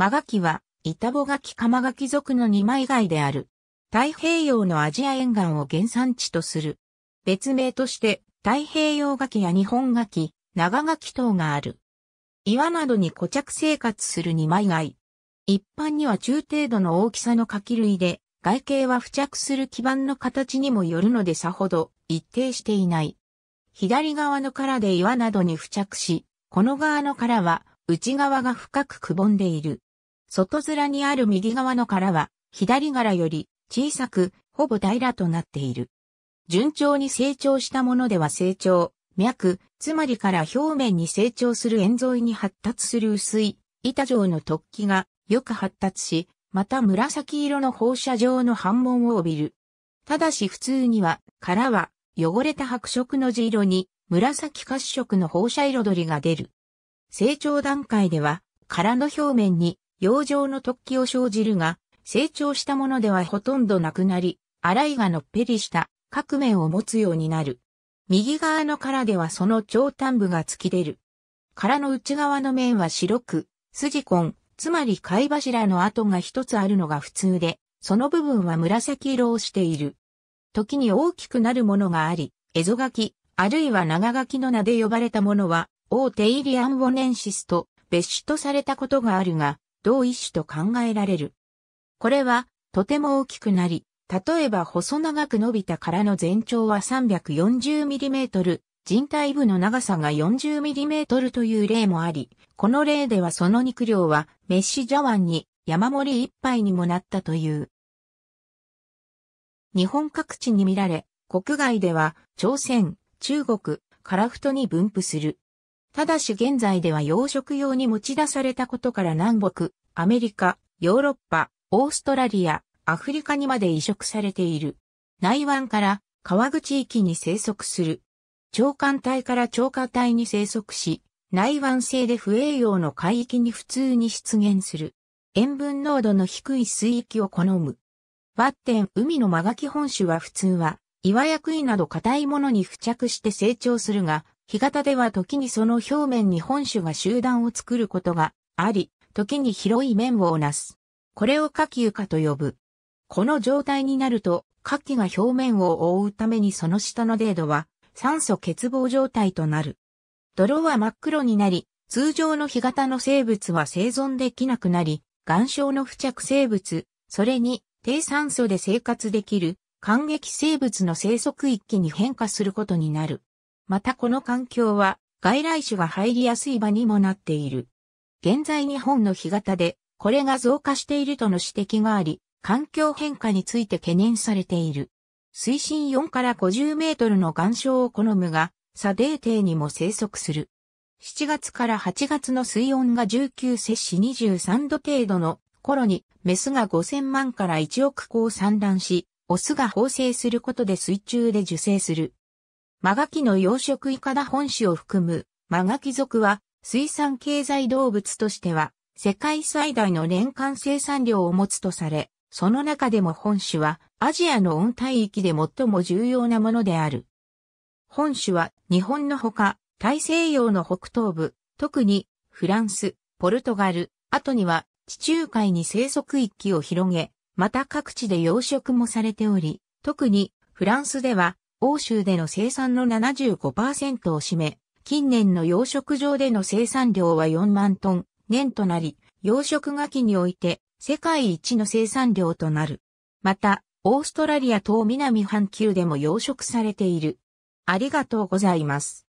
マガキは、イタボガキカマガキ族の二枚貝である。太平洋のアジア沿岸を原産地とする。別名として、太平洋ガキや日本ガキ、長ガキ等がある。岩などに固着生活する二枚貝。一般には中程度の大きさのカキ類で、外形は付着する基板の形にもよるのでさほど一定していない。左側の殻で岩などに付着し、この側の殻は内側が深くくぼんでいる。外面にある右側の殻は、左柄より小さく、ほぼ平らとなっている。順調に成長したものでは成長、脈、つまりから表面に成長する円沿いに発達する薄い板状の突起がよく発達し、また紫色の放射状の反紋を帯びる。ただし普通には、殻は汚れた白色の地色に紫褐色の放射彩りが出る。成長段階では、殻の表面に洋上の突起を生じるが、成長したものではほとんどなくなり、アライがのっぺりした各面を持つようになる。右側の殻ではその長端部が突き出る。殻の内側の面は白く、筋根、つまり貝柱の跡が一つあるのが普通で、その部分は紫色をしている。時に大きくなるものがあり、ゾガキ、あるいは長キの名で呼ばれたものは、ー手イリアンボネンシスと別種とされたことがあるが、同一種と考えられる。これは、とても大きくなり、例えば細長く伸びた殻の全長は 340mm、人体部の長さが 40mm という例もあり、この例ではその肉量はメッシジャワンに山盛り一杯にもなったという。日本各地に見られ、国外では朝鮮、中国、カラフトに分布する。ただし現在では養殖用に持ち出されたことから南北、アメリカ、ヨーロッパ、オーストラリア、アフリカにまで移植されている。内湾から川口域に生息する。長官帯から長下帯に生息し、内湾性で不栄養の海域に普通に出現する。塩分濃度の低い水域を好む。バッテン海のマガキ本種は普通は、岩や杭など硬いものに付着して成長するが、干潟では時にその表面に本種が集団を作ることがあり、時に広い面をなす。これを下気化と呼ぶ。この状態になると、下気が表面を覆うためにその下の程度は酸素欠乏状態となる。泥は真っ黒になり、通常の干潟の生物は生存できなくなり、岩礁の付着生物、それに低酸素で生活できる、感激生物の生息域に変化することになる。またこの環境は外来種が入りやすい場にもなっている。現在日本の干潟でこれが増加しているとの指摘があり、環境変化について懸念されている。水深4から50メートルの岩礁を好むが、砂泥底にも生息する。7月から8月の水温が19摂氏23度程度の頃に、メスが5000万から1億個を産卵し、オスが放生することで水中で受精する。マガキの養殖イカダ本種を含むマガキ族は水産経済動物としては世界最大の年間生産量を持つとされ、その中でも本種はアジアの温帯域で最も重要なものである。本種は日本のほか大西洋の北東部、特にフランス、ポルトガル、後には地中海に生息域を広げ、また各地で養殖もされており、特にフランスでは欧州での生産の75%を占め、近年の養殖場での生産量は4万トン、年となり、養殖ガキにおいて世界一の生産量となる。また、オーストラリア東南半球でも養殖されている。ありがとうございます。